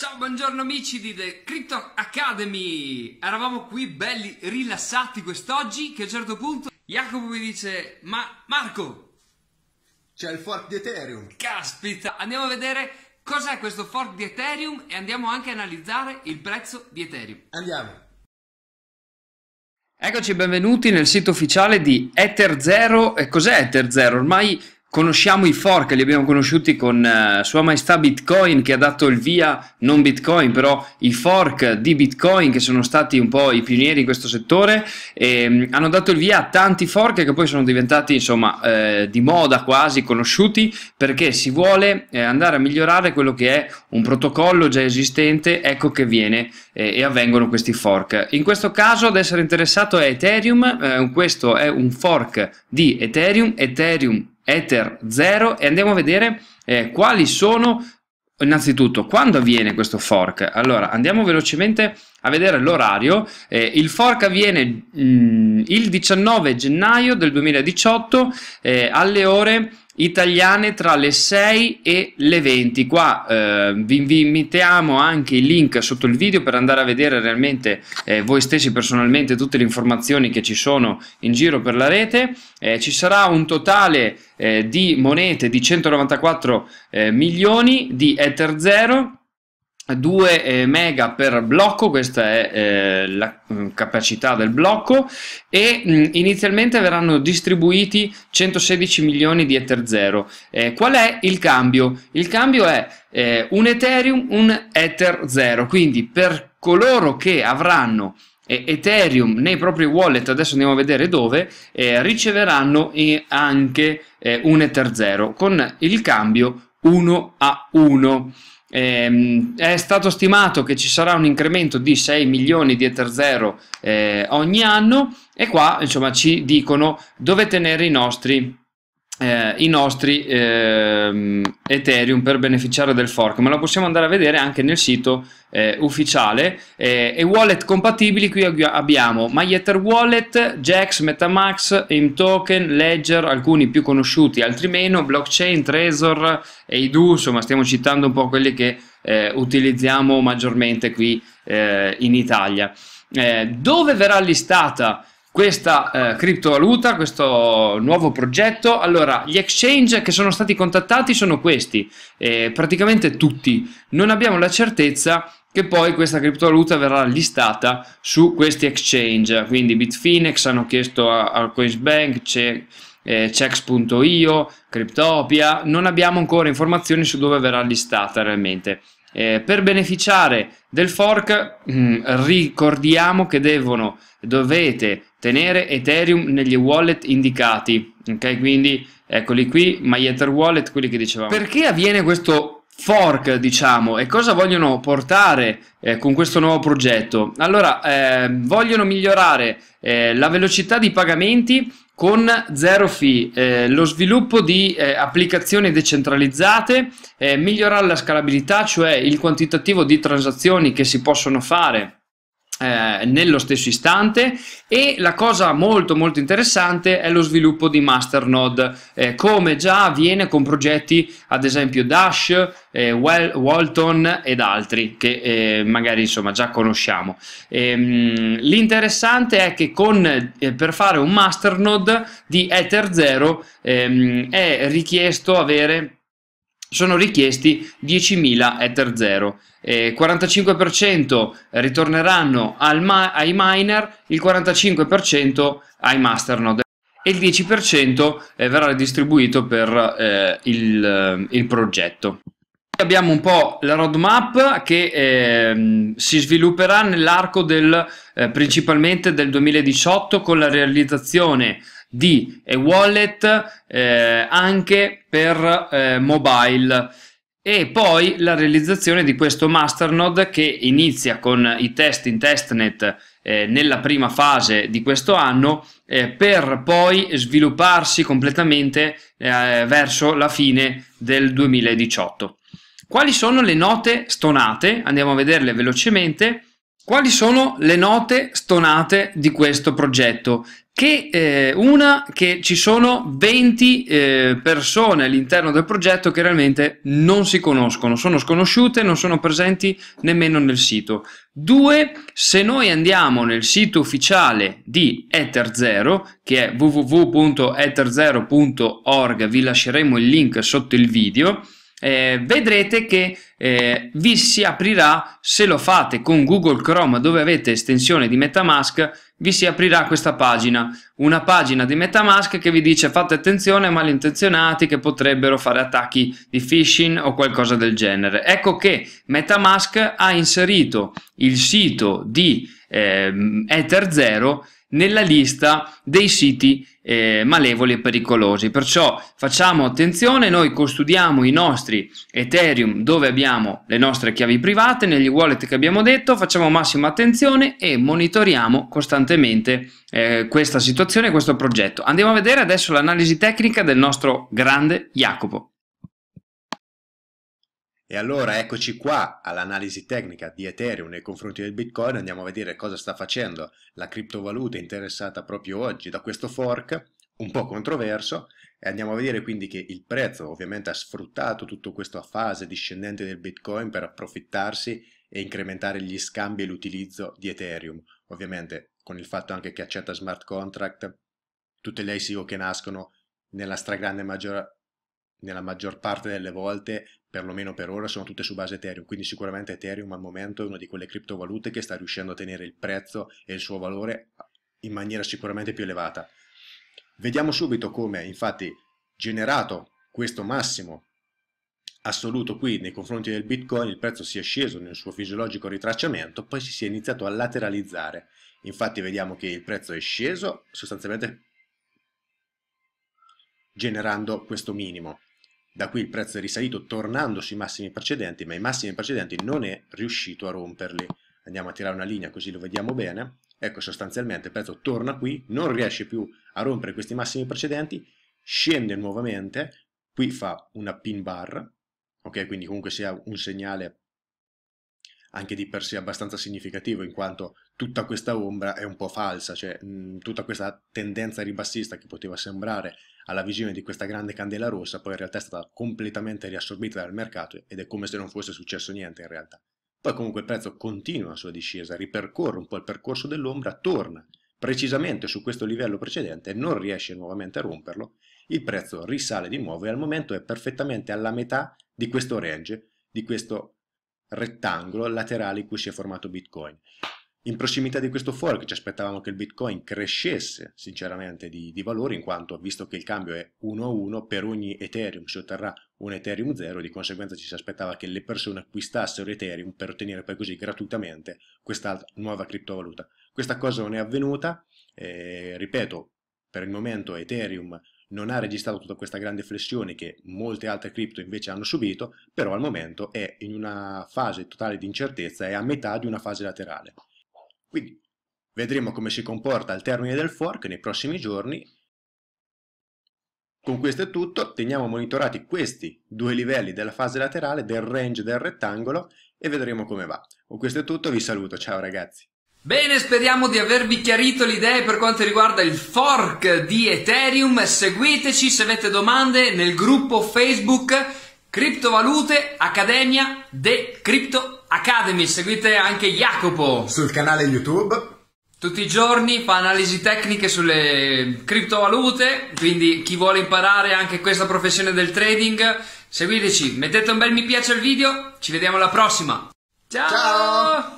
Ciao, buongiorno amici di The Crypto Academy! Eravamo qui belli rilassati quest'oggi che a un certo punto Jacopo mi dice Ma Marco! C'è il fork di Ethereum! Caspita! Andiamo a vedere cos'è questo fork di Ethereum e andiamo anche a analizzare il prezzo di Ethereum. Andiamo! Eccoci, benvenuti nel sito ufficiale di Ether Zero. E cos'è Ether Zero? Ormai Conosciamo i fork, li abbiamo conosciuti con eh, Sua Maestà Bitcoin che ha dato il via, non Bitcoin, però i fork di Bitcoin che sono stati un po' i pionieri in questo settore, eh, hanno dato il via a tanti fork che poi sono diventati insomma eh, di moda quasi conosciuti perché si vuole eh, andare a migliorare quello che è un protocollo già esistente, ecco che viene eh, e avvengono questi fork. In questo caso ad essere interessato è Ethereum, eh, questo è un fork di Ethereum, Ethereum Ether 0 e andiamo a vedere eh, quali sono innanzitutto quando avviene questo fork allora andiamo velocemente a vedere l'orario eh, il fork avviene mh, mm, il 19 gennaio del 2018 eh, alle ore italiane tra le 6 e le 20. Qua eh, vi, vi invitiamo anche il link sotto il video per andare a vedere realmente eh, voi stessi personalmente tutte le informazioni che ci sono in giro per la rete. Eh, ci sarà un totale eh, di monete di 194 eh, milioni di Ether 0 2 eh, mega per blocco, questa è eh, la mm, capacità del blocco e mh, mm, inizialmente verranno distribuiti 116 milioni di Ether 0. Eh, qual è il cambio? Il cambio è eh, un Ethereum, un Ether 0, quindi per coloro che avranno eh, Ethereum nei propri wallet, adesso andiamo a vedere dove, eh, riceveranno anche un Ether 0 con il cambio 1 a 1. Eh, è stato stimato che ci sarà un incremento di 6 milioni di Ether Zero eh, ogni anno e qua insomma ci dicono dove tenere i nostri eh, i nostri eh, Ethereum per beneficiare del fork, ma lo possiamo andare a vedere anche nel sito eh, ufficiale eh, e wallet compatibili qui abbiamo MyEther Wallet, Jax, Metamax, Imtoken, Ledger, alcuni più conosciuti, altri meno, Blockchain, Trezor, Eidu, insomma stiamo citando un po' quelli che eh, utilizziamo maggiormente qui eh, in Italia. dove verrà listata questa eh, criptovaluta, questo nuovo progetto. Allora, gli exchange che sono stati contattati sono questi, eh, praticamente tutti. Non abbiamo la certezza che poi questa criptovaluta verrà listata su questi exchange, quindi Bitfinex hanno chiesto a, a Coinsbank, c'è eh, Chex.io, Cryptopia, non abbiamo ancora informazioni su dove verrà listata realmente. Eh, per beneficiare del fork mh, mm, ricordiamo che devono, dovete tenere Ethereum negli wallet indicati, ok? Quindi eccoli qui, MyEther Wallet, quelli che dicevamo. Perché avviene questo fork, diciamo, e cosa vogliono portare eh, con questo nuovo progetto? Allora, eh, vogliono migliorare eh, la velocità di pagamenti con zero fee, eh, lo sviluppo di eh, applicazioni decentralizzate, eh, migliorare la scalabilità, cioè il quantitativo di transazioni che si possono fare eh, nello stesso istante e la cosa molto molto interessante è lo sviluppo di Masternode eh, come già avviene con progetti ad esempio Dash, eh, well, Walton ed altri che eh, magari insomma già conosciamo ehm, l'interessante è che con, eh, per fare un Masternode di Ether 0 ehm, è richiesto avere sono richiesti 10.000 Ether 0. Eh, 45% ritorneranno ai miner, il 45% ai masternode e il 10% eh, verrà distribuito per eh, il, eh, il, progetto. Abbiamo un po' la roadmap che ehm, si svilupperà nell'arco del, eh, principalmente del 2018 con la realizzazione di e-wallet eh, eh, anche per eh, mobile e poi la realizzazione di questo masternode che inizia con i test in testnet eh, nella prima fase di questo anno eh, per poi svilupparsi completamente eh, verso la fine del 2018. Quali sono le note stonate? Andiamo a vederle velocemente. Quali sono le note stonate di questo progetto? Che, eh, una che ci sono 20 eh, persone all'interno del progetto che realmente non si conoscono, sono sconosciute, non sono presenti nemmeno nel sito. Due, se noi andiamo nel sito ufficiale di Etherzero, che è www.etherzero.org, vi lasceremo il link sotto il video, eh, vedrete che eh, vi si aprirà, se lo fate con Google Chrome dove avete estensione di Metamask, vi si aprirà questa pagina, una pagina di Metamask che vi dice fate attenzione ai malintenzionati che potrebbero fare attacchi di phishing o qualcosa del genere. Ecco che Metamask ha inserito il sito di eh, Ether Zero nella lista dei siti eh, malevoli e pericolosi. Perciò facciamo attenzione, noi custodiamo i nostri Ethereum dove abbiamo le nostre chiavi private, negli wallet che abbiamo detto, facciamo massima attenzione e monitoriamo costantemente eh, questa situazione, questo progetto. Andiamo a vedere adesso l'analisi tecnica del nostro grande Jacopo. E allora eccoci qua all'analisi tecnica di Ethereum nei confronti del Bitcoin, andiamo a vedere cosa sta facendo la criptovaluta interessata proprio oggi da questo fork, un po' controverso, e andiamo a vedere quindi che il prezzo ovviamente ha sfruttato tutta questa fase discendente del Bitcoin per approfittarsi e incrementare gli scambi e l'utilizzo di Ethereum, ovviamente con il fatto anche che accetta smart contract, tutte le ICO che nascono nella stragrande maggior nella maggior parte delle volte perlomeno per ora, sono tutte su base Ethereum, quindi sicuramente Ethereum al momento è una di quelle criptovalute che sta riuscendo a tenere il prezzo e il suo valore in maniera sicuramente più elevata. Vediamo subito come infatti generato questo massimo assoluto qui nei confronti del Bitcoin, il prezzo si è sceso nel suo fisiologico ritracciamento, poi si è iniziato a lateralizzare. Infatti vediamo che il prezzo è sceso sostanzialmente generando questo minimo da qui il prezzo è risalito tornando sui massimi precedenti, ma i massimi precedenti non è riuscito a romperli. Andiamo a tirare una linea così lo vediamo bene. Ecco sostanzialmente il prezzo torna qui, non riesce più a rompere questi massimi precedenti, scende nuovamente, qui fa una pin bar, ok? Quindi comunque sia un segnale anche di per sé abbastanza significativo in quanto tutta questa ombra è un po' falsa, cioè mh, tutta questa tendenza ribassista che poteva sembrare alla visione di questa grande candela rossa, poi in realtà è stata completamente riassorbita dal mercato ed è come se non fosse successo niente in realtà. Poi comunque il prezzo continua la sua discesa, ripercorre un po' il percorso dell'ombra, torna precisamente su questo livello precedente, non riesce nuovamente a romperlo, il prezzo risale di nuovo e al momento è perfettamente alla metà di questo range, di questo rettangolo laterale in cui si è formato Bitcoin. In prossimità di questo fork ci aspettavamo che il Bitcoin crescesse sinceramente di, di valore in quanto visto che il cambio è 1 a 1 per ogni Ethereum si otterrà un Ethereum 0 di conseguenza ci si aspettava che le persone acquistassero Ethereum per ottenere poi così gratuitamente questa nuova criptovaluta. Questa cosa non è avvenuta, eh, ripeto per il momento Ethereum non ha registrato tutta questa grande flessione che molte altre cripto invece hanno subito, però al momento è in una fase totale di incertezza, è a metà di una fase laterale. Quindi vedremo come si comporta al termine del fork nei prossimi giorni. Con questo è tutto, teniamo monitorati questi due livelli della fase laterale del range del rettangolo e vedremo come va. Con questo è tutto, vi saluto, ciao ragazzi! Bene, speriamo di avervi chiarito le idee per quanto riguarda il fork di Ethereum. Seguiteci se avete domande nel gruppo Facebook Criptovalute Accademia de Crypto Academy, seguite anche Jacopo sul canale YouTube. Tutti i giorni fa analisi tecniche sulle criptovalute, quindi chi vuole imparare anche questa professione del trading, seguiteci, mettete un bel mi piace al video, ci vediamo alla prossima. Ciao! Ciao.